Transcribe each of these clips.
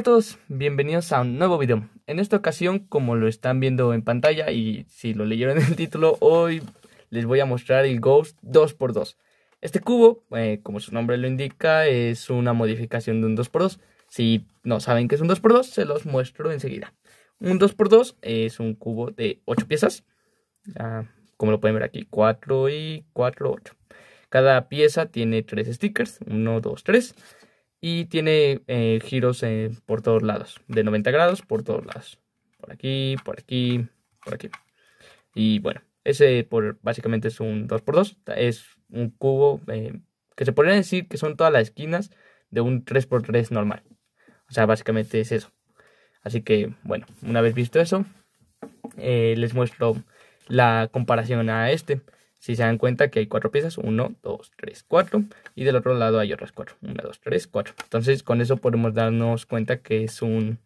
Hola a todos, bienvenidos a un nuevo video. En esta ocasión, como lo están viendo en pantalla y si lo leyeron en el título, hoy les voy a mostrar el Ghost 2x2. Este cubo, eh, como su nombre lo indica, es una modificación de un 2x2. Si no saben qué es un 2x2, se los muestro enseguida. Un 2x2 es un cubo de 8 piezas, ah, como lo pueden ver aquí, 4 y 4, 8. Cada pieza tiene 3 stickers, 1, 2, 3 y tiene eh, giros eh, por todos lados, de 90 grados por todos lados, por aquí, por aquí, por aquí. Y bueno, ese por, básicamente es un 2x2, es un cubo eh, que se podría decir que son todas las esquinas de un 3x3 normal. O sea, básicamente es eso. Así que bueno, una vez visto eso, les muestro la comparación a este. Si se dan cuenta que hay cuatro piezas, 1, 2, 3, 4. Y del otro lado hay otras cuatro. 1, 2, 3, 4. Entonces con eso podemos darnos cuenta que es un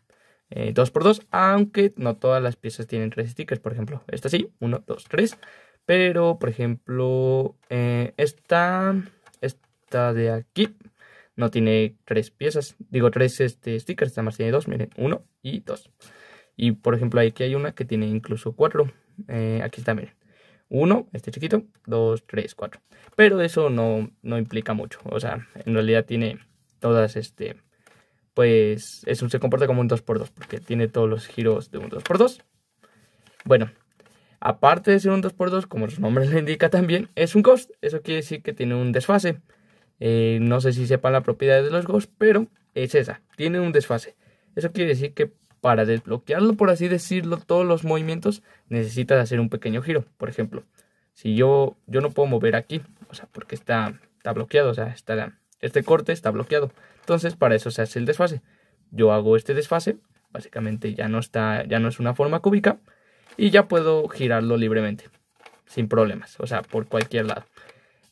2x2, eh, aunque no todas las piezas tienen tres stickers. Por ejemplo, esta sí, 1, 2, 3. Pero, por ejemplo, eh, esta, esta de aquí no tiene tres piezas. Digo, tres este, stickers, esta más tiene dos, miren, 1 y 2. Y, por ejemplo, aquí hay una que tiene incluso cuatro. Eh, aquí está, miren. 1, este chiquito, 2, 3, 4. Pero eso no, implica mucho. O sea, en realidad tiene todas este. Pues es se comporta como un 2x2 porque tiene todos los giros de un 2x2. Bueno, aparte de ser un 2x2, como su nombre le indica también, es un ghost. Eso quiere decir que tiene un desfase. Eh, no sé si sepan la propiedad de los ghosts, pero es esa. Tiene un desfase. Eso quiere decir que para desbloquearlo, por así decirlo, todos los movimientos, necesitas hacer un pequeño giro. Por ejemplo, si yo, yo no puedo mover aquí, o sea, porque está, está bloqueado, o sea, este corte está bloqueado. Entonces, para eso se hace el desfase. Yo hago este desfase, básicamente ya no está, ya no es una forma cúbica, y ya puedo girarlo libremente, sin problemas, o sea, por cualquier lado.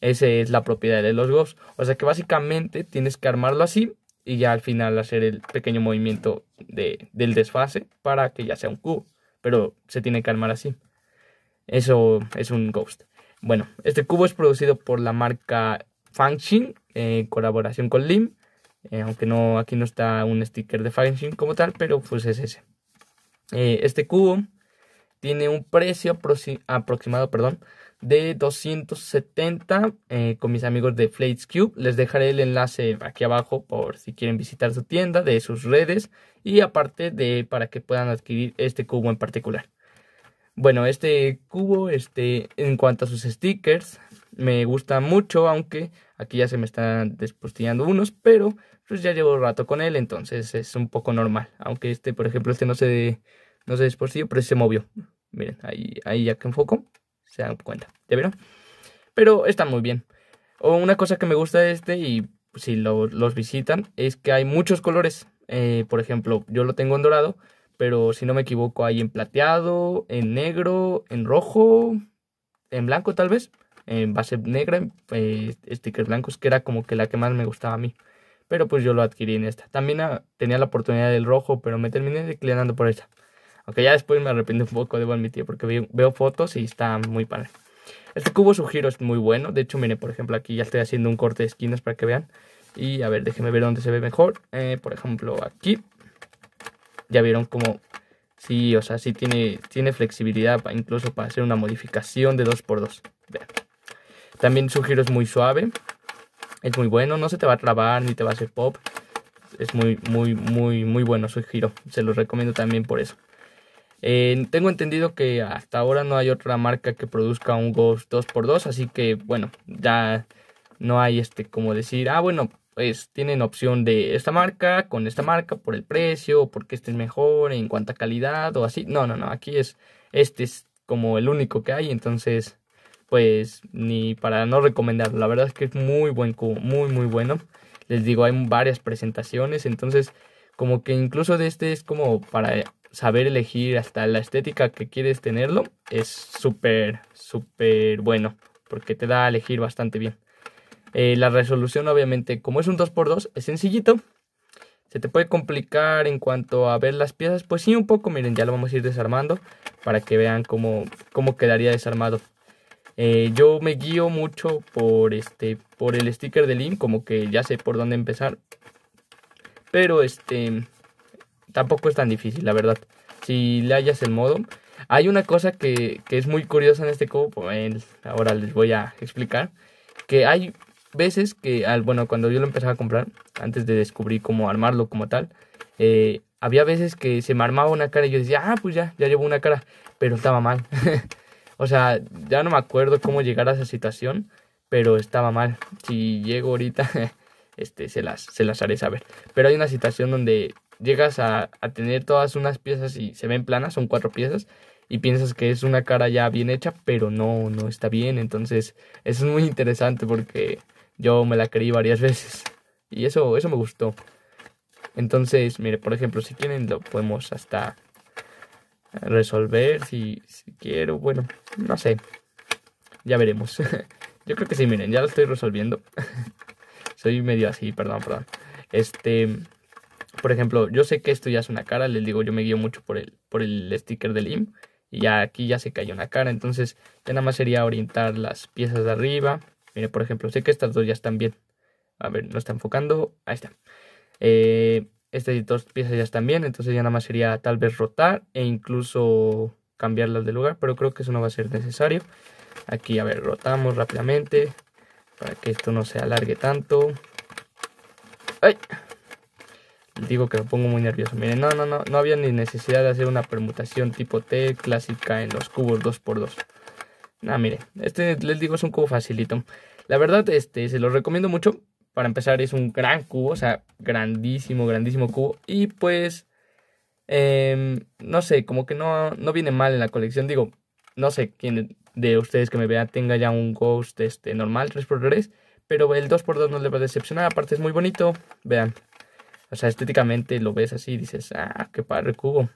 Esa es la propiedad de los GOFs. O sea que básicamente tienes que armarlo así y ya al final hacer el pequeño movimiento de, del desfase para que ya sea un cubo. Pero se tiene que armar así. Eso es un ghost. Bueno, este cubo es producido por la marca Fangshin eh, en colaboración con Lim. Eh, aunque no, aquí no está un sticker de Fangshin como tal, pero pues es ese. Eh, este cubo tiene un precio aproximado perdón, de 270 eh, con mis amigos de Flates Cube. Les dejaré el enlace aquí abajo por si quieren visitar su tienda, de sus redes y aparte de para que puedan adquirir este cubo en particular. Bueno, este cubo, este, en cuanto a sus stickers, me gusta mucho, aunque aquí ya se me están despostillando unos, pero pues ya llevo rato con él, entonces es un poco normal. Aunque este, por ejemplo, este no se, no se despostilló, pero se movió. Miren, ahí, ahí ya que enfoco se dan cuenta, de vieron? Pero está muy bien. O una cosa que me gusta de este, y si los visitan, es que hay muchos colores. Eh, por ejemplo, yo lo tengo en dorado, pero si no me equivoco, hay en plateado, en negro, en rojo, en blanco tal vez, en base negra, en eh, stickers blancos, que era como que la que más me gustaba a mí. Pero pues yo lo adquirí en esta. También ah, tenía la oportunidad del rojo, pero me terminé declinando por esta. Aunque ya después me arrepiento un poco, debo admitir, porque veo fotos y está muy padre. Este cubo su giro es muy bueno. De hecho, miren, por ejemplo, aquí ya estoy haciendo un corte de esquinas para que vean. Y a ver, déjenme ver dónde se ve mejor. Eh, por ejemplo, aquí. Ya vieron cómo... Sí, o sea, sí tiene, tiene flexibilidad incluso para hacer una modificación de 2x2. También su giro es muy suave. Es muy bueno, no se te va a trabar ni te va a hacer pop. Es muy, muy, muy, muy bueno su giro. Se los recomiendo también por eso. Eh, tengo entendido que hasta ahora no hay otra marca que produzca un Ghost 2x2, así que bueno, ya no hay este como decir, ah bueno, pues tienen opción de esta marca con esta marca por el precio, porque este es mejor en cuanto a calidad o así. No, no, no, aquí es este es como el único que hay, entonces pues ni para no recomendarlo. La verdad es que es muy buen muy muy bueno. Les digo, hay varias presentaciones, entonces como que incluso de este es como para saber elegir hasta la estética que quieres tenerlo es súper, súper bueno, porque te da a elegir bastante bien. Eh, la resolución, obviamente, como es un 2x2, es sencillito. Se te puede complicar en cuanto a ver las piezas, pues sí, un poco, miren, ya lo vamos a ir desarmando para que vean cómo, cómo quedaría desarmado. Eh, yo me guío mucho por, este, por el sticker de link, como que ya sé por dónde empezar. Pero este, tampoco es tan difícil, la verdad. Si le hallas el modo. Hay una cosa que, es muy curiosa en este cubo, pues, ahora les voy a explicar. Que hay veces que, al, bueno, cuando yo lo empezaba a comprar, antes de descubrir cómo armarlo como tal, eh, había veces que se me armaba una cara y yo decía, ah, pues ya, ya llevo una cara, pero estaba mal. o sea, ya no me acuerdo cómo llegar a esa situación, pero estaba mal. Si llego ahorita, este, se se las haré saber. Pero hay una situación donde llegas a, tener todas unas piezas y se ven planas, son cuatro piezas, y piensas que es una cara ya bien hecha, pero no, no está bien. Entonces, eso es muy interesante porque yo me la creí varias veces. Y eso, eso me gustó. Entonces, mire, por ejemplo, si quieren lo podemos hasta resolver, si, si quiero, bueno, no sé. Ya veremos. yo creo que sí, miren, ya lo estoy resolviendo. Soy medio así, perdón, perdón. Este por ejemplo, yo sé que esto ya es una cara, les digo, yo me guío mucho por el, por el sticker del IM. Y ya aquí ya se cayó una cara, entonces ya nada más sería orientar las piezas de arriba. Mire, por ejemplo, sé que estas dos ya están bien. A ver, no está enfocando. Ahí está. Eh, estas dos piezas ya están bien, entonces ya nada más sería tal vez rotar e incluso cambiarlas de lugar, pero creo que eso no va a ser necesario. Aquí, a ver, rotamos rápidamente para que esto no se alargue tanto. ¡Ay! digo que lo pongo muy nervioso. Miren, no, no, no, no había ni necesidad de hacer una permutación tipo T clásica en los cubos 2x2. Nah, miren, este les digo es un cubo facilito. La verdad, este, se lo recomiendo mucho. Para empezar, es un gran cubo, o sea, grandísimo, grandísimo cubo. Y pues, em, no sé, como que no, no viene mal en la colección. Digo, no sé quién de ustedes que me vea tenga ya un Ghost este, normal 3x3. Pero el 2x2 no le va a decepcionar, aparte es muy bonito. Vean, o sea, estéticamente lo ves así y dices, ah, qué padre cubo.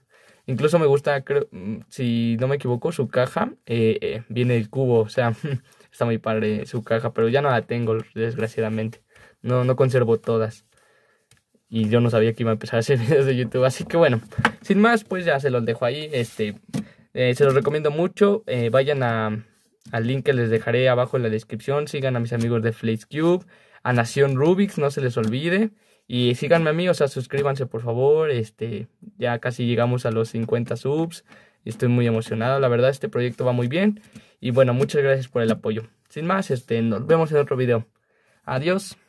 Incluso me gusta, creo, mm, si no me equivoco, su caja eh, eh, viene el cubo. O sea, está muy padre su caja, pero ya no la tengo, desgraciadamente. No, no conservo todas. Y yo no sabía que iba a empezar a hacer videos de YouTube. Así que bueno, sin más, pues ya se los dejo ahí. Este, eh, se los recomiendo mucho. vayan a, al link que les dejaré abajo en la descripción. Sigan a mis amigos de Cube. a Nación Rubix, no se les olvide. Y síganme a mí, o sea, suscríbanse por favor. Este, ya casi llegamos a los 50 subs. Estoy muy emocionado, la verdad este proyecto va muy bien. Y bueno, muchas gracias por el apoyo. Sin más, este, nos vemos en otro video. Adiós.